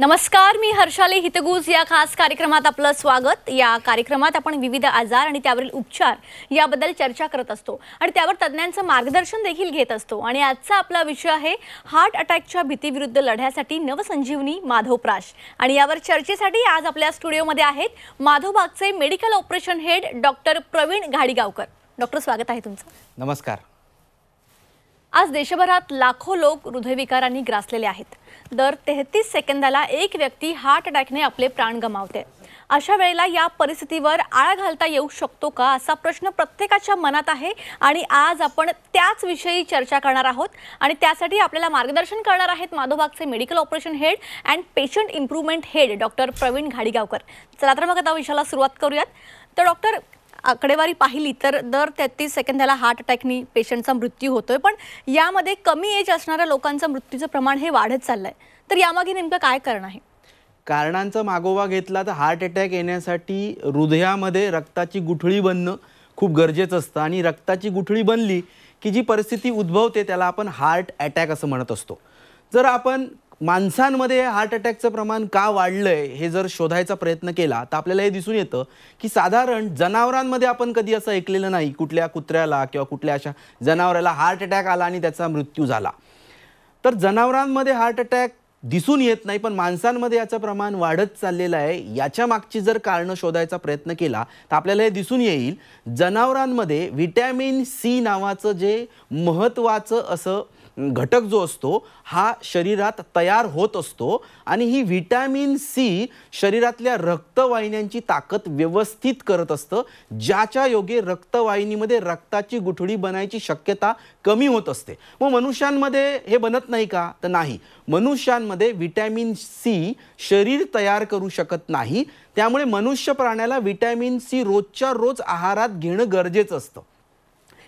नमस्कार मी हर्षाली हितगुज या खास कार्यक्रमात आपलं स्वागत या कार्यक्रमात आपण विविध आजार आणि त्यावरील उपचार याबद्दल चर्चा करत असतो आणि त्यावर तज्ज्ञांचं मार्गदर्शन देखील घेत असतो आणि आजचा आपला विषय आहे हार्ट अटॅकच्या भीतीविरुद्ध लढ्यासाठी नवसंजीवनी माधवप्राश आणि यावर चर्चेसाठी आज आपल्या स्टुडिओमध्ये आहेत माधवबागचे medical operation head doctor Pravin Ghadigaonkar doctor स्वागत आहे तुमचं नमस्कार आज देशभरात लाखो लोक हृदयविकारांनी ग्रासलेले आहेत दर तेहतीस सेकंदाला एक व्यक्ती हार्ट अटॅकने आपले प्राण गमावते अशा वेळेला या परिस्थितीवर आळा घालता येऊ शकतो का असा प्रश्न प्रत्येकाच्या मनात आहे आणि आज आपण त्याच विषयी चर्चा करणार आहोत आणि त्यासाठी आपल्याला मार्गदर्शन करणार आहेत माधोबागचे medical operation head and patient improvement head doctor Pravin Ghadigaonkar चला तर मग आता विषयाला सुरुवात करूयात तर डॉक्टर आकडेवारी पाहिली तर दर तेहतीस सेकंदाला हार्ट अटॅकनी पेशंटचा मृत्यू होतोय पण यामध्ये कमी एज असणाऱ्या लोकांचं मृत्यूचं प्रमाण हे वाढत चाललंय तर यामागे नेमकं काय कारण आहे कारणांचा मागोवा घेतला तर हार्ट अटॅक येण्यासाठी हृदयामध्ये रक्ताची गुठळी बनणं खूप गरजेचं असतं आणि रक्ताची गुठळी बनली की जी परिस्थिती उद्भवते त्याला आपण हार्ट अटॅक असं म्हणत असतो जर आपण माणसांमध्ये हार्ट अटॅकचं प्रमाण का वाढलंय हे जर शोधायचा प्रयत्न केला तर आपल्याला हे दिसून येतं की साधारण जनावरांमध्ये आपण कधी असं ऐकलेलं नाही कुठल्या कुत्र्याला किंवा कुठल्या अशा जनावराला हार्ट अटॅक आला आणि त्याचा मृत्यू झाला तर जनावरांमध्ये हार्ट अटॅक दिसून येत नाही पण माणसांमध्ये याचं प्रमाण वाढत चाललेलं आहे याच्या मागची जर कारणं शोधायचा प्रयत्न केला तर आपल्याला हे दिसून येईल जनावरांमध्ये व्हिटॅमिन सी नावाचं जे महत्त्वाचं असं घटक जो असतो हा शरीरात तयार होत असतो आणि ही व्हिटॅमिन सी शरीरातल्या रक्तवाहिन्यांची ताकद व्यवस्थित करत असतं ज्याच्या योगे रक्तवाहिनीमध्ये रक्ताची गुठळी बनायची शक्यता कमी होत असते मग मनुष्यांमध्ये हे बनत नाही का तर नाही मनुष्यांमध्ये व्हिटॅमिन सी शरीर तयार करू शकत नाही त्यामुळे मनुष्य प्राण्याला व्हिटॅमिन सी रोजच्या रोज आहारात घेणं गरजेचं असतं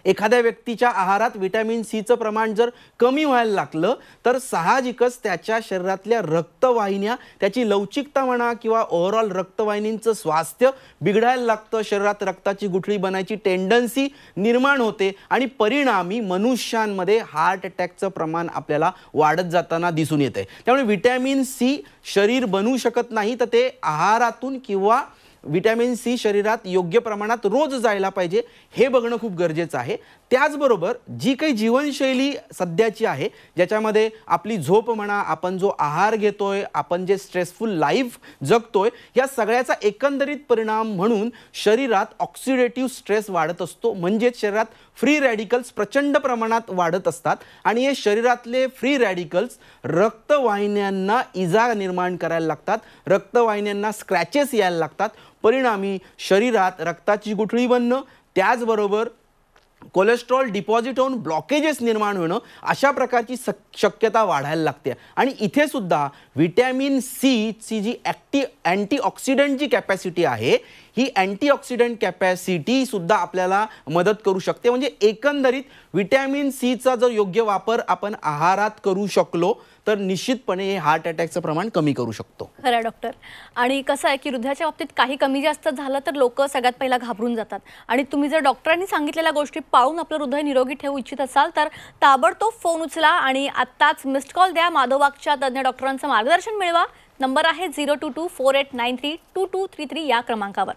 एखाद्या व्यक्तीच्या आहारात व्हिटॅमिन सीचं प्रमाण जर कमी व्हायला लागलं तर साहजिकच त्याच्या शरीरातल्या रक्तवाहिन्या त्याची लवचिकता म्हणा किंवा ओव्हरऑल रक्तवाहिनींचं स्वास्थ्य बिघडायला लागतं शरीरात रक्ताची गुठळी बनायची टेंडन्सी निर्माण होते आणि परिणामी मनुष्यांमध्ये हार्ट अटॅकचं प्रमाण आपल्याला वाढत जाताना दिसून येते त्यामुळे व्हिटॅमिन सी शरीर बनू शकत नाही तर ते आहारातून किंवा व्हिटॅमिन सी शरीरात योग्य प्रमाणात रोज जायला पाहिजे हे बघणं खूप गरजेचं आहे त्याचबरोबर जी काही जीवनशैली सध्याची आहे ज्याच्यामध्ये आपली झोप म्हणा आपण जो आहार घेतोय आपण जे स्ट्रेसफुल लाईफ जगतोय या सगळ्याचा एकंदरीत परिणाम म्हणून शरीरात ऑक्सिडेटिव्ह स्ट्रेस वाढत असतो म्हणजेच शरीरात फ्री रॅडिकल्स प्रचंड प्रमाणात वाढत असतात आणि हे शरीरातले फ्री रॅडिकल्स रक्तवाहिन्यांना इजा निर्माण करायला लागतात रक्तवाहिन्यांना स्क्रॅचेस यायला लागतात परिणामी शरीरात रक्ताची गुठळी बनणं त्याचबरोबर कोलेस्ट्रॉल डिपॉझिट होऊन ब्लॉकेजेस निर्माण होणं अशा प्रकारची शक्यता वाढायला लागते आणि इथे सुद्धा व्हिटॅमिन सी ची जी ॲक्टी अँटीऑक्सिडंटची कॅपॅसिटी आहे ही अँटीऑक्सिडंट कॅपॅसिटी सुद्धा आपल्याला मदत करू शकते म्हणजे एकंदरीत व्हिटॅमिन सीचा जर योग्य वापर आपण आहारात करू शकलो तर निश्चितपणे हे हार्ट अटॅकचं प्रमाण कमी करू शकतो खरं डॉक्टर आणि कसं आहे की हृदयाच्या बाबतीत काही कमी जास्त झालं तर लोक सगळ्यात पहिला घाबरून जातात आणि तुम्ही जर डॉक्टरांनी सांगितलेल्या गोष्टी पाळून आपलं हृदय निरोगी ठेवू इच्छित असाल तर ताबडतोब फोन उचला आणि आत्ताच मिस्ड कॉल द्या माधोबागच्या तज्ज्ञ डॉक्टरांचं मार्गदर्शन मिळवा नंबर आहे zero two two four eight nine three two two three three या क्रमांकावर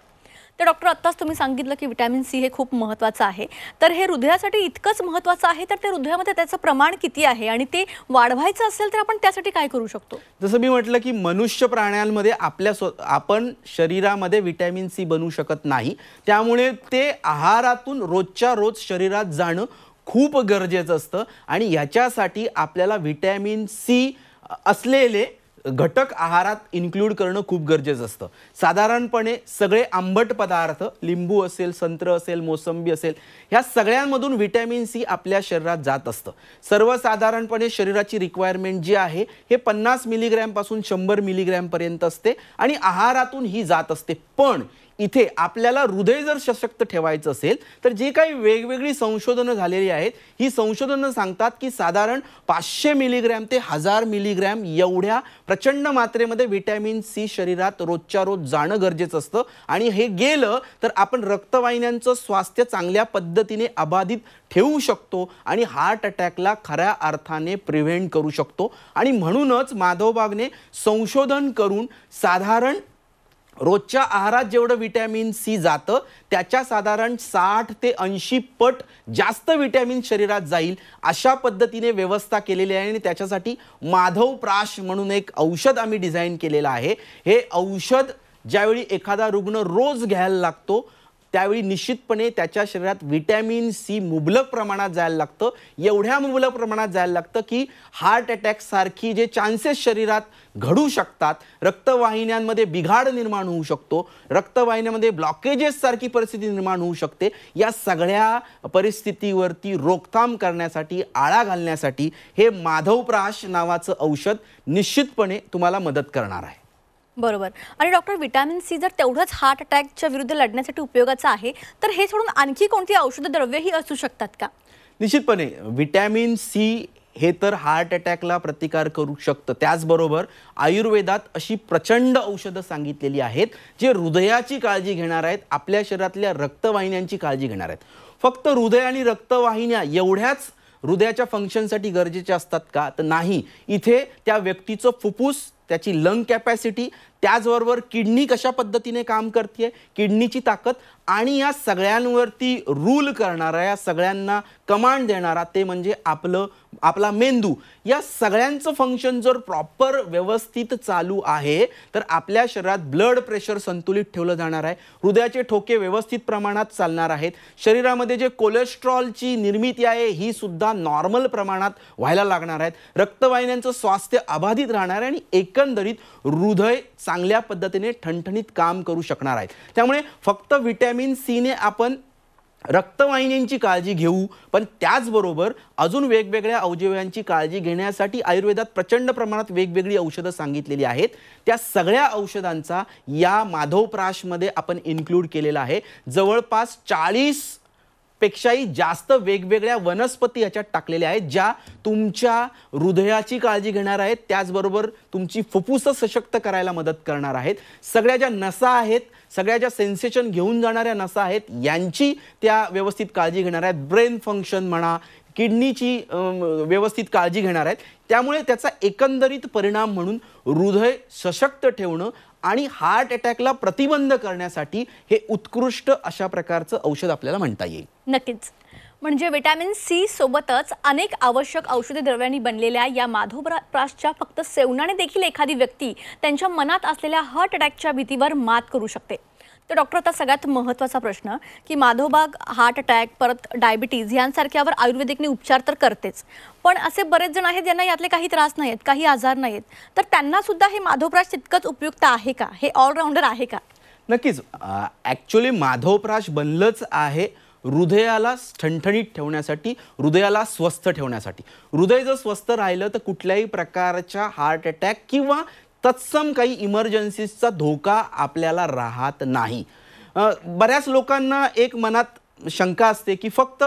तर डॉक्टर आत्ताच तुम्ही सांगितलं की विटॅमिन सी हे खूप महत्त्वाचं आहे तर हे हृदयासाठी इतकंच महत्त्वाचं आहे तर ते हृदयामध्ये त्याचं प्रमाण किती आहे आणि ते वाढवायचं असेल तर आपण त्यासाठी काय करू शकतो जसं मी म्हटलं की मनुष्य प्राण्यांमध्ये आपल्या आपण शरीरामध्ये विटॅमिन सी बनवू शकत नाही त्यामुळे ते आहारातून रोजच्या रोज शरीरात जाणं खूप गरजेचं असतं आणि याच्यासाठी आपल्याला व्हिटॅमिन सी असलेले घटक आहारात इन्क्लूड करणं खूप गरजेचं असतं साधारणपणे सगळे आंबट पदार्थ लिंबू असेल संत्र असेल मोसंबी असेल ह्या सगळ्यांमधून व्हिटॅमिन सी आपल्या शरीरात जात असतं सर्वसाधारणपणे शरीराची रिक्वायरमेंट जी आहे हे पन्नास मिलीग्रॅमपासून शंभर मिलीग्रॅमपर्यंत असते आणि आहारातून ही जात असते पण इथे आपल्याला हृदय जर सशक्त ठेवायचं असेल तर जे काही वेगवेगळी संशोधनं झालेली आहेत ही संशोधनं सांगतात की साधारण पाचशे मिलीग्रॅम ते हजार मिलीग्रॅम एवढ्या प्रचंड मात्रेमध्ये व्हिटॅमिन सी शरीरात रोजच्या रोज जाणं गरजेचं असतं आणि हे गेलं तर आपण रक्तवाहिन्यांचं स्वास्थ्य चांगल्या पद्धतीने अबाधित ठेवू शकतो आणि हार्ट अटॅकला खऱ्या अर्थाने प्रिव्हेंट करू शकतो आणि म्हणूनच माधवबागने संशोधन करून साधारण रोजच्या आहारात जेवढं विटॅमिन सी जातं त्याच्या साधारण साठ ते ऐंशी पट जास्त विटॅमिन शरीरात जाईल अशा पद्धतीने व्यवस्था केलेली आहे आणि त्याच्यासाठी माधव प्राश म्हणून एक औषध आम्ही डिझाईन केलेलं आहे हे औषध ज्यावेळी एखादा रुग्ण रोज घ्यायला लागतो त्यावेळी निश्चितपणे त्याच्या शरीरात व्हिटॅमिन सी मुबलक प्रमाणात जायला लागतं एवढ्या मुबलक प्रमाणात जायला लागतं की हार्ट अटॅकसारखी जे चान्सेस शरीरात घडू शकतात रक्तवाहिन्यांमध्ये बिघाड निर्माण होऊ शकतो रक्तवाहिन्यांमध्ये ब्लॉकेजेससारखी परिस्थिती निर्माण होऊ शकते या सगळ्या परिस्थितीवरती रोकथाम करण्यासाठी आळा घालण्यासाठी हे माधवप्राश नावाचं औषध निश्चितपणे तुम्हाला मदत करणार आहे बरोबर आणि डॉक्टर व्हिटॅमिन सी जर तेवढंच हार्ट अटॅकच्या विरुद्ध लढण्यासाठी उपयोगाचं आहे तर हे सोडून आणखी कोणती औषध द्रव्यही असू शकतात का निश्चितपणे विटॅमिन सी हे तर हार्ट अटॅकला प्रतिकार करू शकतं त्याचबरोबर आयुर्वेदात अशी प्रचंड औषधं सांगितलेली आहेत जे हृदयाची काळजी घेणार आहेत आपल्या शरीरातल्या रक्तवाहिन्यांची काळजी घेणार आहेत फक्त हृदय आणि रक्तवाहिन्या एवढ्याच हृदयाच्या फंक्शनसाठी गरजेच्या असतात का तर नाही इथे त्या व्यक्तीचं फुफ्फुस त्याची लंग कॅपॅसिटी त्याचबरोबर किडनी कशा पद्धतीने काम करते किडनीची ताकद आणि या सगळ्यांवरती रूल करणारा या सगळ्यांना कमांड देणारा ते म्हणजे आपलं आपला मेंदू या सगळ्यांचं फंक्शन जर प्रॉपर व्यवस्थित चालू आहे तर आपल्या शरीरात ब्लड प्रेशर संतुलित ठेवलं जाणार आहे हृदयाचे ठोके व्यवस्थित प्रमाणात चालणार आहेत शरीरामध्ये जे कोलेस्ट्रॉलची निर्मिती आहे ही सुद्धा नॉर्मल प्रमाणात व्हायला लागणार आहेत रक्तवाहिन्यांचं स्वास्थ्य अबाधित राहणार आहे आणि एकंदरीत हृदय चांगल्या पद्धतीने ठणठणीत काम करू शकणार आहेत त्यामुळे फक्त व्हिटॅमिन सीने आपण रक्तवाहिन्यांची काळजी घेऊ पण त्याचबरोबर अजून वेगवेगळ्या अवजवांची काळजी घेण्यासाठी आयुर्वेदात प्रचंड प्रमाणात वेगवेगळी औषधं सांगितलेली आहेत त्या सगळ्या औषधांचा या माधवप्राशमध्ये आपण इन्क्लूड केलेला आहे जवळपास चाळीस पेक्षाही जास्त वेगवेगळ्या वनस्पती ह्याच्यात टाकलेल्या आहेत ज्या तुमच्या हृदयाची काळजी घेणार आहेत त्याचबरोबर तुमची फुफ्फुसं सशक्त करायला मदत करणार आहेत सगळ्या ज्या नसा आहेत सगळ्या ज्या सेन्सेशन घेऊन जाणाऱ्या नसा आहेत यांची त्या व्यवस्थित काळजी घेणार आहेत ब्रेन फंक्शन म्हणा किडनीची व्यवस्थित काळजी घेणार आहेत त्यामुळे त्याचा एकंदरीत परिणाम म्हणून हृदय सशक्त ठेवणं आणि हार्ट अटॅकला प्रतिबंध करण्यासाठी हे उत्कृष्ट अशा प्रकारचं औषध आपल्याला म्हणता येईल नक्कीच म्हणजे विटॅमिन सी सोबतच अनेक आवश्यक औषधी द्रव्यांनी बनलेल्या या माधोप्राशच्या फक्त सेवनाने देखील एखादी व्यक्ती त्यांच्या मनात असलेल्या हार्ट अटॅकच्या भीतीवर मात करू शकते तर डॉक्टर आता सगळ्यात महत्त्वाचा प्रश्न की माधवबाग हार्ट अटॅक परत डायबिटीज यांसारख्यावर आयुर्वेदिकने उपचार तर करतेच पण असे बरेच जण आहेत ज्यांना यातले काही त्रास नाहीत काही आजार नाहीत तर त्यांना सुद्धा हे माधवप्राश तितकंच उपयुक्त आहे का हे ऑलराऊंडर आहे का नक्कीच ऍक्च्युअली माधवप्राश बनलंच आहे हृदयाला ठणठणीत ठेवण्यासाठी हृदयाला स्वस्थ ठेवण्यासाठी हृदय जर स्वस्थ राहिलं तर कुठल्याही प्रकारच्या हार्ट अटॅक किंवा तत्सम काही इमर्जन्सीजचा धोका आपल्याला राहत नाही बऱ्याच लोकांना एक मनात शंका असते की फक्त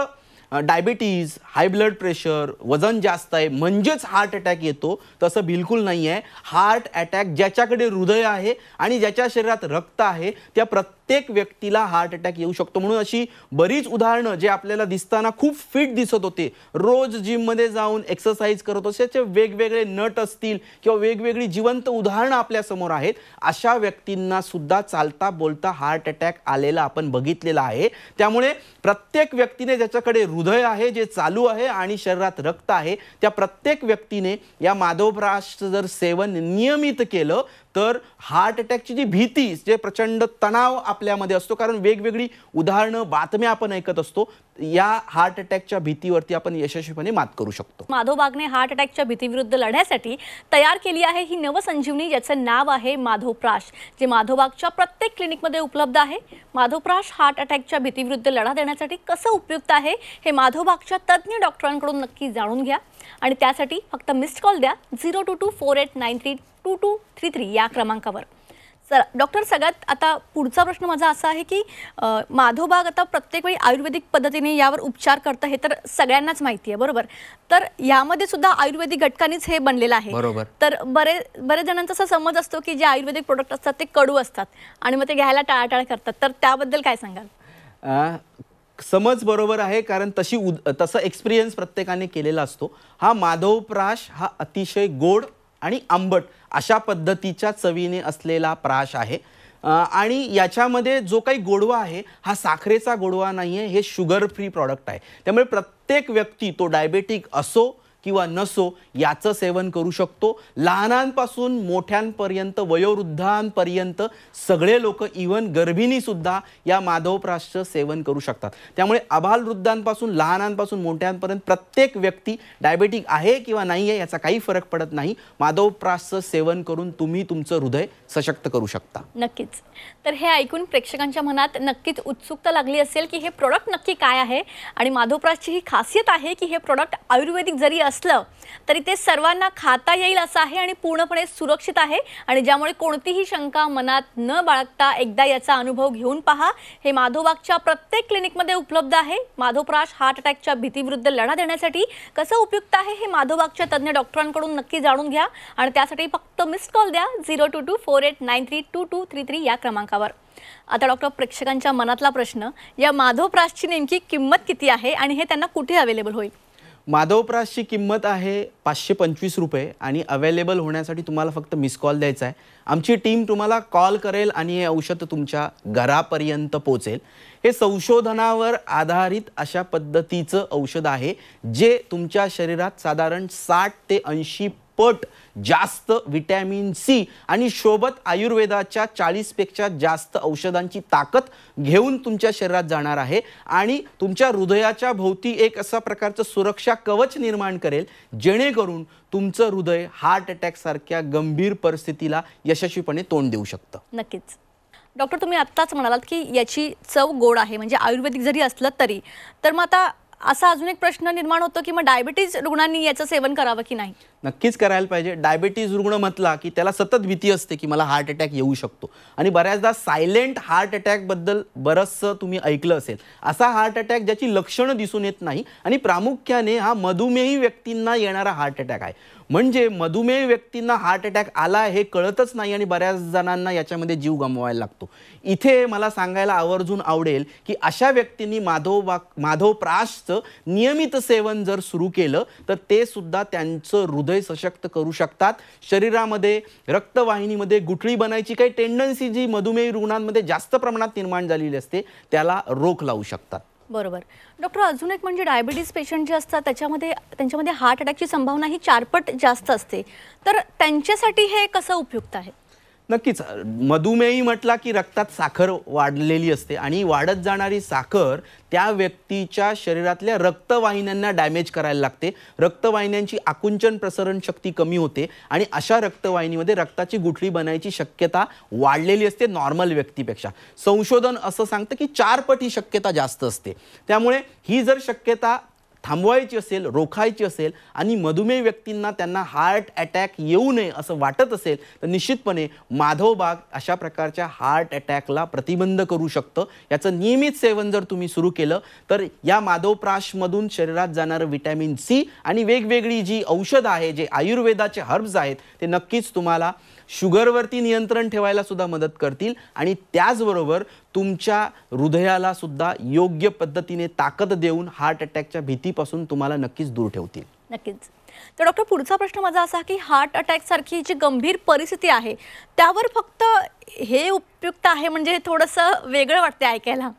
डायबिटीज हाय ब्लड प्रेशर वजन जास्त आहे म्हणजेच हार्ट अटॅक येतो तसं बिलकुल नाही आहे हार्ट अटॅक ज्याच्याकडे हृदय आहे आणि ज्याच्या शरीरात रक्त आहे त्या प्रत्येक प्रत्येक व्यक्तीला हार्ट अटॅक येऊ शकतो म्हणून अशी बरीच उदाहरणं जे आपल्याला दिसताना खूप फिट दिसत होते रोज जिममध्ये जाऊन एक्सरसाइज करत असे वेगवेगळे नट असतील किंवा वेगवेगळी जिवंत उदाहरणं आपल्यासमोर आहेत अशा व्यक्तींना सुद्धा चालता बोलता हार्ट अटॅक आलेला आपण बघितलेला आहे त्यामुळे प्रत्येक व्यक्तीने ज्याच्याकडे हृदय आहे जे चालू आहे आणि शरीरात रक्त आहे त्या प्रत्येक व्यक्तीने या माधवप्राश जर सेवन नियमित केलं तर हार्ट अटॅकची जी भीती जे प्रचंड तणाव आपल्यामध्ये असतो कारण वेगवेगळी उदाहरणं बातम्या आपण ऐकत असतो या हार्ट अटॅकच्या भीतीवरती आपण यशस्वीपणे मात करू शकतो माधव बागने हार्ट अटॅकच्या भीतीविरुद्ध लढण्यासाठी तयार केली आहे ही नवसंजीवनी ज्याचं नाव आहे माधवप्राश जे माधोबागच्या प्रत्येक क्लिनिकमध्ये उपलब्ध आहे माधवप्राश हार्ट अटॅकच्या भीतीविरुद्ध लढा देण्यासाठी कसं उपयुक्त आहे हे माधोबागच्या तज्ज्ञ डॉक्टरांकडून नक्की जाणून घ्या आणि त्यासाठी फक्त मिस्ड कॉल द्या zero two two four eight nine three two two three three या क्रमांकावर सर डॉक्टर सगळ्यात आता पुढचा प्रश्न माझा असा आहे की माधोबाग आता प्रत्येक वेळी आयुर्वेदिक पद्धतीने यावर उपचार करतं हे तर सगळ्यांनाच माहिती आहे बरोबर तर यामध्ये सुद्धा आयुर्वेदिक घटकांनीच हे बनलेलं आहे बरोबर तर बरे बरेच जणांचा असा समज असतो की जे आयुर्वेदिक प्रोडक्ट असतात ते कडू असतात आणि मग ते घ्यायला टाळाटाळ करतात तर त्याबद्दल काय सांगाल समज बरोबर आहे कारण तशी उद तसा एक्सपिरियन्स प्रत्येकाने केलेला असतो हा माधवप्राश हा अतिशय गोड आणि आंबट अशा पद्धतीच्या चवीने असलेला प्राश आहे आणि याच्यामध्ये जो काही गोडवा आहे हा साखरेचा गोडवा नाही आहे हे शुगर फ्री प्रॉडक्ट आहे त्यामुळे प्रत्येक व्यक्ती तो डायबेटिक असो किंवा नसो याचं सेवन करू शकतो लहानांपासून मोठ्यांपर्यंत वयोवृद्धांपर्यंत सगळे लोक इवन गर्भिणीसुद्धा या माधवप्राशचं सेवन करू शकतात त्यामुळे आबालवृद्धांपासून लहानांपासून मोठ्यांपर्यंत प्रत्येक व्यक्ती डायबेटिक आहे किंवा नाही आहे याचा काही फरक पडत नाही माधवप्राशचं सेवन करून तुम्ही तुमचं हृदय सशक्त करू शकता नक्कीच तर हे ऐकून प्रेक्षकांच्या मनात नक्कीच उत्सुकता लागली असेल की हे प्रोडक्ट नक्की काय आहे आणि माधवप्रासची ही खासियत आहे की हे प्रोडक्ट आयुर्वेदिक जरी असलं तरी ते सर्वांना खाता येईल असं आहे आणि पूर्णपणे सुरक्षित आहे आणि ज्यामुळे कोणतीही शंका मनात न बाळगता एकदा याचा अनुभव घेऊन पहा हे माधोबागच्या प्रत्येक क्लिनिकमध्ये उपलब्ध आहे माधोप्राश हार्ट अटॅकच्या भीतीविरुद्ध लढा देण्यासाठी कसं उपयुक्त आहे हे माधोबागच्या तज्ज्ञ डॉक्टरांकडून नक्की जाणून घ्या आणि त्यासाठी फक्त मिस कॉल द्या zero two two four eight nine three two two three three या क्रमांकावर आता डॉक्टर प्रेक्षकांच्या मनातला प्रश्न या माधोप्राशची नेमकी किंमत किती आहे आणि हे त्यांना कुठे अवेलेबल होईल माधवप्रासची किंमत आहे पाचशे पंचवीस रुपये आणि अवेलेबल होण्यासाठी तुम्हाला फक्त मिस कॉल द्यायचा आहे आमची टीम तुम्हाला कॉल करेल आणि हे औषध तुमच्या घरापर्यंत पोचेल हे संशोधनावर आधारित अशा पद्धतीचं औषध आहे जे तुमच्या शरीरात साधारण साठ ते ऐंशी पट जास्त विटॅमिन सी आणि सोबत आयुर्वेदाच्या चाळीसपेक्षा जास्त औषधांची ताकद घेऊन तुमच्या शरीरात जाणार आहे आणि तुमच्या हृदयाच्या भोवती एक असा प्रकारचं सुरक्षा कवच निर्माण करेल जेणेकरून तुमचं हृदय हार्ट अटॅकसारख्या गंभीर परिस्थितीला यशस्वीपणे तोंड देऊ शकतं नक्कीच डॉक्टर तुम्ही आत्ताच म्हणालात की याची चव गोड आहे म्हणजे आयुर्वेदिक जरी असलं तरी तर मग आता असा अजून एक प्रश्न निर्माण होतो की मग डायबिटीज रुग्णांनी याचं सेवन करावं की नाही नक्कीच करायला पाहिजे डायबिटीज रुग्ण म्हटला की त्याला सतत भीती असते की मला हार्ट अटॅक येऊ शकतो आणि बऱ्याचदा सायलेंट हार्ट अटॅक बद्दल बरंचसं तुम्ही ऐकलं असेल असा हार्ट अटॅक ज्याची लक्षणं दिसून येत नाही आणि प्रामुख्याने हा मधुमेही व्यक्तींना येणारा हार्ट अटॅक आहे म्हणजे मधुमेह व्यक्तींना हार्ट अटॅक आला हे कळतच नाही आणि बऱ्याच जणांना याच्यामध्ये जीव गमवायला लागतो इथे मला सांगायला आवर्जून आवडेल की अशा व्यक्तींनी माधव माधवप्राशचं नियमित सेवन जर सुरू केलं तर ते सुद्धा त्यांचं हृदय सशक्त करू शकतात शरीरामध्ये रक्तवाहिनीमध्ये गुठळी बनायची काही टेंडन्सी जी मधुमेह रुग्णांमध्ये जास्त प्रमाणात निर्माण झालेली असते त्याला रोख लावू शकतात बरोबर डॉक्टर अजून एक म्हणजे डायबिटीज पेशंट जे असतात त्याच्यामध्ये त्यांच्यामध्ये हार्ट अटॅकची संभावना ही चारपट जास्त असते तर त्यांच्यासाठी हे कसं उपयुक्त आहे नक्कीच मधुमेही म्हटला की रक्तात साखर वाढलेली असते आणि वाढत जाणारी साखर त्या व्यक्तीच्या शरीरातल्या रक्तवाहिन्यांना डॅमेज करायला लागते रक्तवाहिन्यांची आकुंचन प्रसरण शक्ती कमी होते आणि अशा रक्तवाहिनीमध्ये रक्ताची गुठळी बनायची शक्यता वाढलेली असते नॉर्मल व्यक्तीपेक्षा संशोधन असं सांगतं की चार पट ही शक्यता जास्त असते त्यामुळे ही जर शक्यता थांबवायची असेल रोखायची असेल आणि मधुमेह व्यक्तींना त्यांना हार्ट अटॅक येऊ नये असं वाटत असेल तर निश्चितपणे माधवबाग अशा प्रकारच्या हार्ट अटॅकला प्रतिबंध करू शकतं याचं नियमित सेवन जर तुम्ही सुरू केलं तर या माधवप्राशमधून शरीरात जाणारं विटॅमिन सी आणि वेगवेगळी जी औषधं आहे जे आयुर्वेदाचे हर्ब्स आहेत ते नक्कीच तुम्हाला शुगरवरती नियंत्रण ठेवायला सुद्धा मदत करतील आणि त्याचबरोबर तुमच्या हृदयाला सुद्धा योग्य पद्धतीने ताकद देऊन हार्ट अटॅकच्या भीतीपासून तुम्हाला नक्कीच दूर ठेवतील नक्कीच तर डॉक्टर पुढचा प्रश्न माझा असा की हार्ट अटॅक सारखी जी गंभीर परिस्थिती आहे त्यावर फक्त हे उपयुक्त आहे म्हणजे हे थोडंसं वेगळं वाटते ऐकायला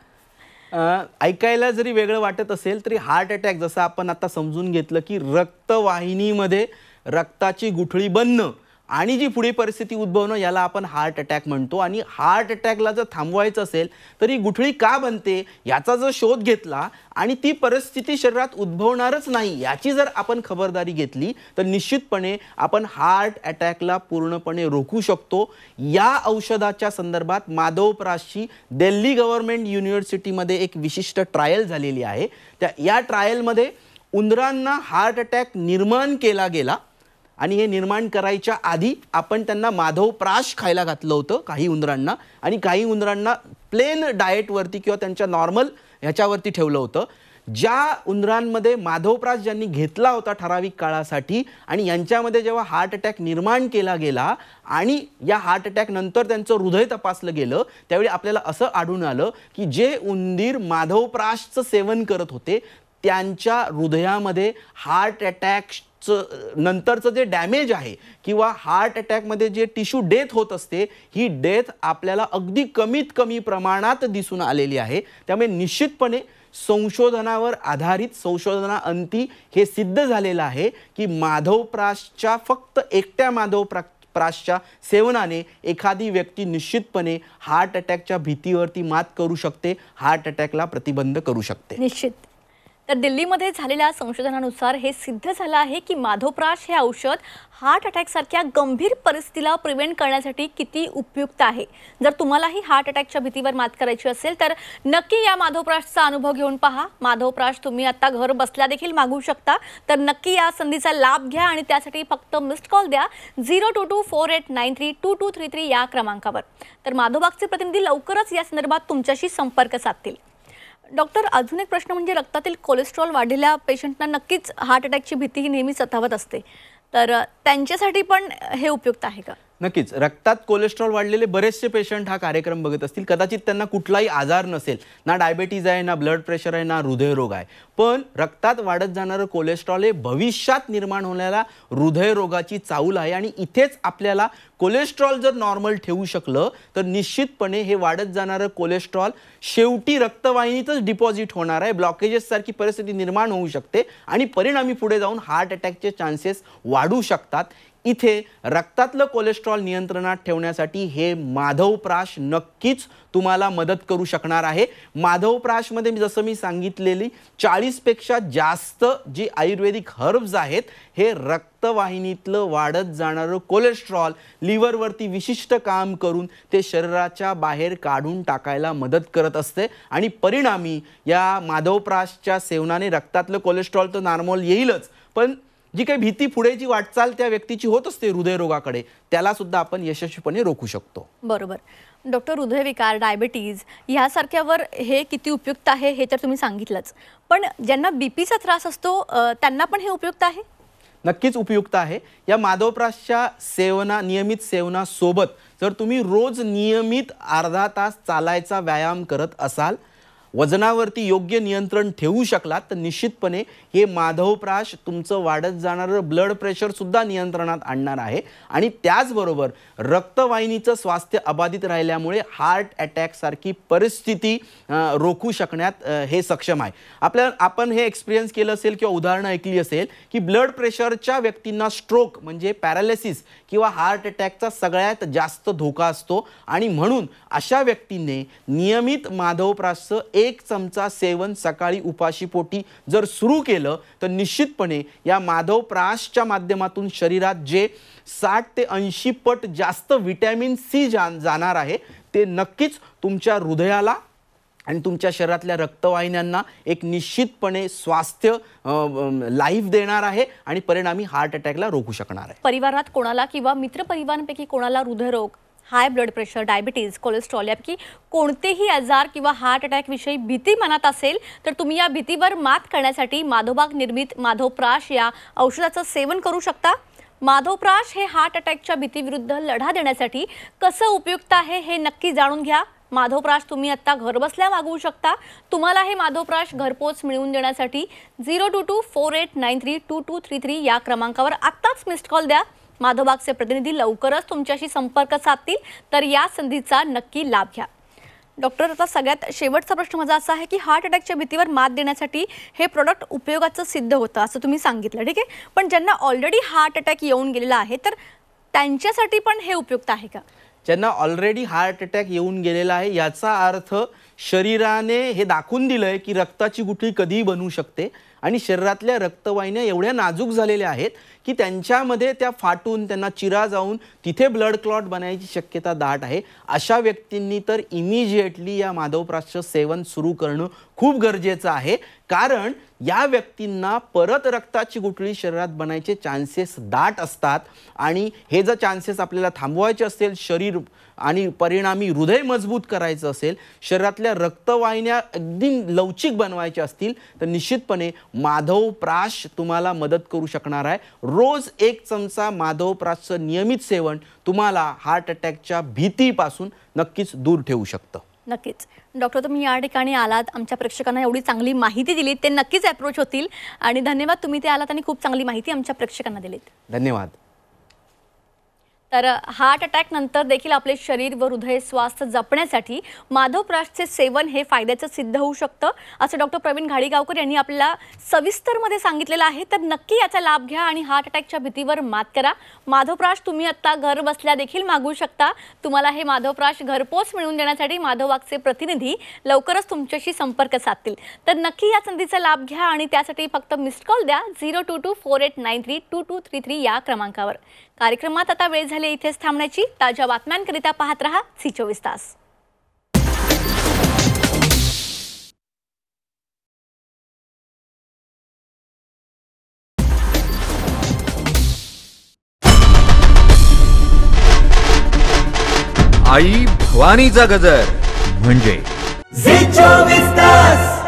ऐकायला जरी वेगळं वाटत असेल तरी हार्ट अटॅक जसं आपण आता समजून घेतलं की रक्तवाहिनीमध्ये रक्ताची गुठळी बनणं आणि जी पुढे परिस्थिती उद्भवणं याला आपण हार्ट अटॅक म्हणतो आणि हार्ट अटॅकला जर थांबवायचं असेल तर ही गुठळी का बनते याचा जर शोध घेतला आणि ती परिस्थिती शरीरात उद्भवणारच नाही याची जर आपण खबरदारी घेतली तर निश्चितपणे आपण हार्ट अटॅकला पूर्णपणे रोखू शकतो या औषधाच्या संदर्भात माधवप्रासची दिल्ली गव्हर्नमेंट युनिव्हर्सिटीमध्ये एक विशिष्ट ट्रायल झालेली आहे त्या या ट्रायलमध्ये उंदरांना हार्ट अटॅक निर्माण केला गेला आणि हे निर्माण करायच्या आधी आपण त्यांना माधव प्राश खायला घातलं होतं काही उंदरांना आणि काही उंदरांना प्लेन डाएटवरती किंवा त्यांच्या नॉर्मल ह्याच्यावरती ठेवलं होतं ज्या उंदरांमध्ये माधवप्रास ज्यांनी घेतला होता ठराविक काळासाठी आणि यांच्यामध्ये जेव्हा हार्ट अटॅक निर्माण केला गेला आणि या हार्ट अटॅक नंतर त्यांचं हृदय तपासलं गेलं त्यावेळी आपल्याला असं आढळून आलं की जे उंदीर माधवप्राशचं सेवन करत होते त्यांच्या हृदयामध्ये हार्ट अटॅकचं नंतरचं जे डॅमेज आहे किंवा हार्ट अटॅकमध्ये जे टिश्यू डेथ होत असते ही डेथ आपल्याला अगदी कमीत कमी प्रमाणात दिसून आलेली आहे त्यामुळे निश्चितपणे संशोधनावर आधारित संशोधनाअंती हे सिद्ध झालेलं आहे की माधवप्रासच्या फक्त एकट्या माधवप्रा प्राशच्या सेवनाने एखादी व्यक्ती निश्चितपणे हार्ट अटॅकच्या भीतीवरती मात करू शकते हार्ट अटॅकला प्रतिबंध करू शकते निश्चित तर दिल्लीमध्ये झालेल्या संशोधनानुसार हे सिद्ध झालं आहे की माधोप्राश हे औषध हार्ट अटॅकसारख्या गंभीर परिस्थितीला प्रिव्हेंट करण्यासाठी किती उपयुक्त आहे जर तुम्हालाही हार्ट अटॅकच्या भीतीवर मात करायची असेल तर नक्की या माधवप्राशचा अनुभव घेऊन पहा माधवप्राश तुम्ही आता घर बसल्या देखील मागू शकता तर नक्की या संधीचा लाभ घ्या आणि त्यासाठी फक्त मिस्ड कॉल द्या zero two two four eight nine three two two three three या क्रमांकावर तर माधोबागचे प्रतिनिधी लवकरच या संदर्भात तुमच्याशी संपर्क साधतील डॉक्टर अजून एक प्रश्न म्हणजे रक्तातील कोलेस्ट्रॉल वाढलेल्या पेशंटना नक्कीच हार्ट अटॅकची भीती ही नेहमी सतावत असते तर त्यांच्यासाठी पण हे उपयुक्त आहे का नक्कीच रक्तात कोलेस्ट्रॉल वाढलेले बरेचसे पेशंट हा कार्यक्रम बघत असतील कदाचित त्यांना कुठलाही आजार नसेल ना डायबेटीज आहे ना ब्लड प्रेशर आहे ना हृदयरोग आहे पण रक्तात वाढत जाणारं कोलेस्ट्रॉल हे भविष्यात निर्माण होणाऱ्या हृदयरोगाची चाऊल आहे आणि इथेच आपल्याला कोलेस्ट्रॉल जर नॉर्मल ठेवू शकलं तर निश्चितपणे हे वाढत जाणारं कोलेस्ट्रॉल शेवटी रक्तवाहिनीतच डिपॉझिट होणार आहे ब्लॉकेजेससारखी परिस्थिती निर्माण होऊ शकते आणि परिणामी पुढे जाऊन हार्ट अटॅकचे चान्सेस वाढू शकतात इथे रक्तातलं कोलेस्ट्रॉल नियंत्रणात ठेवण्यासाठी हे माधवप्राश नक्कीच तुम्हाला मदत करू शकणार आहे माधवप्राशमध्ये जसं मी सांगितलेली चाळीसपेक्षा जास्त जी आयुर्वेदिक हर्ब्स आहेत हे रक्तवाहिनीतलं वाढत जाणारं कोलेस्ट्रॉल लिव्हरवरती विशिष्ट काम करून ते शरीराच्या बाहेर काढून टाकायला मदत करत असते आणि परिणामी या माधवप्राशच्या सेवनाने रक्तातलं कोलेस्ट्रॉल तर नॉर्मल येईलच पण जी काही भीती पुढे जी वाटचाल त्या व्यक्तीची होत असते हृदयरोगाकडे त्याला सुद्धा आपण यशस्वीपणे रोखू शकतो बरोबर डॉक्टर हृदयविकार डायबिटीज ह्यासारख्यावर हे किती उपयुक्त आहे हे तर तुम्ही सांगितलंच पण ज्यांना बीपीचा त्रास असतो त्यांना पण हे उपयुक्त आहे नक्कीच उपयुक्त आहे या माधवप्रासच्या सेवना नियमित सेवनासोबत जर तुम्ही रोज नियमित अर्धा तास चालायचा व्यायाम करत असाल वजनावरती योग्य नियंत्रण ठेवू शकलात तर निश्चितपणे हे माधवप्राश तुमचं वाढत जाणारं ब्लड प्रेशरसुद्धा नियंत्रणात आणणार आहे आणि त्याचबरोबर रक्तवाहिनीचं स्वास्थ्य अबाधित राहिल्यामुळे हार्ट अटॅकसारखी परिस्थिती रोखू शकण्यात हे सक्षम आहे आपल्या आपण हे एक्सपिरियन्स केलं असेल किंवा उदाहरणं ऐकली असेल की ब्लड प्रेशरच्या व्यक्तींना स्ट्रोक म्हणजे पॅरालिसिस किंवा हार्ट अटॅकचा सगळ्यात जास्त धोका असतो आणि म्हणून अशा व्यक्तीने नियमित माधवप्राशचं एक एक चमचा सेवन सकाळी उपाशीपोटी जर सुरू केलं तर निश्चितपणे या माधव प्राशच्या माध्यमातून शरीरात जे साठ ते ऐंशी पट जास्त विटॅमिन सी जा जाणार आहे ते नक्कीच तुमच्या हृदयाला आणि तुमच्या शरीरातल्या रक्तवाहिन्यांना एक निश्चितपणे स्वास्थ्य लाईफ देणार आहे आणि परिणामी हार्ट अटॅकला रोखू शकणार आहे परिवारात कोणाला किंवा मित्रपरिवारांपैकी कोणाला हृदयरोग high blood pressure diabetes cholesterol यापैकी कोणतेही आजार किंवा हार्ट अटॅकविषयी भीती मनात असेल तर तुम्ही या भीतीवर मात करण्यासाठी माधोबाग निर्मित माधवप्राश या औषधाचं सेवन करू शकता माधवप्राश हे हार्ट अटॅकच्या भीतीविरुद्ध लढा देण्यासाठी कसं उपयुक्त आहे हे नक्की जाणून घ्या माधवप्राश तुम्ही आत्ता घरबसल्या मागवू शकता तुम्हाला हे माधवप्राश घरपोच मिळवून देण्यासाठी zero two two four eight nine three two two three three या क्रमांकावर आत्ताच मिस्ड कॉल द्या से प्रतिनिधी लवकरच तुमच्याशी संपर्क साधतील तर या संधीचा नक्की लाभ घ्या डॉक्टर आता सगळ्यात शेवटचा प्रश्न माझा असा आहे की हार्ट अटॅकच्या भीतीवर मात देण्यासाठी हे प्रॉडक्ट उपयोगाचं सिद्ध होतं असं तुम्ही सांगितलं ठीक आहे पण ज्यांना ऑलरेडी हार्ट अटॅक येऊन गेलेला आहे तर त्यांच्यासाठी पण हे उपयुक्त आहे का ज्यांना ऑलरेडी हार्ट अटॅक येऊन गेलेला आहे याचा अर्थ शरीराने हे दाखवून दिलंय की रक्ताची गुठळी कधीही बनवू शकते आणि शरीरातल्या रक्तवाहिन्या एवढ्या नाजूक झालेल्या आहेत की त्यांच्यामध्ये त्या फाटून त्यांना चिरा जाऊन तिथे ब्लड क्लॉट बनायची शक्यता दाट आहे अशा व्यक्तींनी तर इमिजिएटली या माधवप्राश्च सेवन सुरू करणं खूप गरजेचं आहे कारण या व्यक्तींना परत रक्ताची गुठळी शरीरात बनायचे चान्सेस दाट असतात आणि हे जर चान्सेस आपल्याला थांबवायचे असेल शरीर आणि परिणामी हृदय मजबूत करायचं असेल शरीरातल्या रक्तवाहिन्या अगदी लवचिक बनवायच्या असतील तर निश्चितपणे माधव प्राश तुम्हाला मदत करू शकणार आहे रोज एक चमचा माधव प्राशचं नियमित सेवन तुम्हाला हार्ट अटॅकच्या भीतीपासून नक्कीच दूर ठेवू शकतं नक्कीच डॉक्टर तुम्ही या ठिकाणी आलात आमच्या प्रेक्षकांना एवढी चांगली माहिती दिली ते नक्कीच अप्रोच होतील आणि धन्यवाद तुम्ही ते आलात आणि खूप चांगली माहिती आमच्या प्रेक्षकांना दिलीत धन्यवाद तर हार्ट अटॅक नंतर देखील आपले शरीर व हृदय स्वास्थ्य जपण्यासाठी माधवप्राशचे सेवन हे फायद्याचं सिद्ध होऊ शकतं असं डॉक्टर प्रवीण घाडीगावकर यांनी आपल्याला सविस्तर मध्ये सांगितलेलं आहे तर नक्की याचा लाभ घ्या आणि हार्ट अटॅकच्या भीतीवर मात करा माधवप्राश तुम्ही आता घर बसल्या देखील मागू शकता तुम्हाला हे माधवप्राश घरपोच मिळवून देण्यासाठी माधववागचे प्रतिनिधी लवकरच तुमच्याशी संपर्क साधतील तर नक्की या संधीचा लाभ घ्या आणि त्यासाठी फक्त मिस्ड कॉल द्या zero two two four eight nine three two two three three या क्रमांकावर कार्यक्रमात आता वेळ झाली इथेच थांबण्याची ताज्या बातम्यांकरिता पाहत रहा सी चोवीस तास आई भवानीचा गजर म्हणजे तास